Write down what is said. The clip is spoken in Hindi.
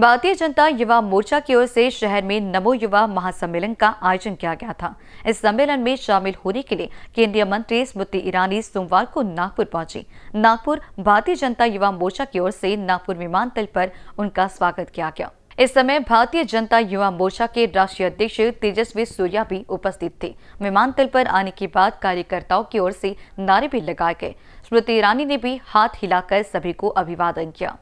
भारतीय जनता युवा मोर्चा की ओर से शहर में नमो युवा महासम्मेलन का आयोजन किया गया था इस सम्मेलन में शामिल होने के लिए केंद्रीय मंत्री स्मृति ईरानी सोमवार को नागपुर पहुंची नागपुर भारतीय जनता युवा मोर्चा की ओर से नागपुर विमानतल पर उनका स्वागत किया गया इस समय भारतीय जनता युवा मोर्चा के राष्ट्रीय अध्यक्ष तेजस्वी सूर्या भी उपस्थित थे विमानतल पर आने के बाद कार्यकर्ताओं की ओर से नारे भी लगाए गए स्मृति ईरानी ने भी हाथ हिलाकर सभी को अभिवादन किया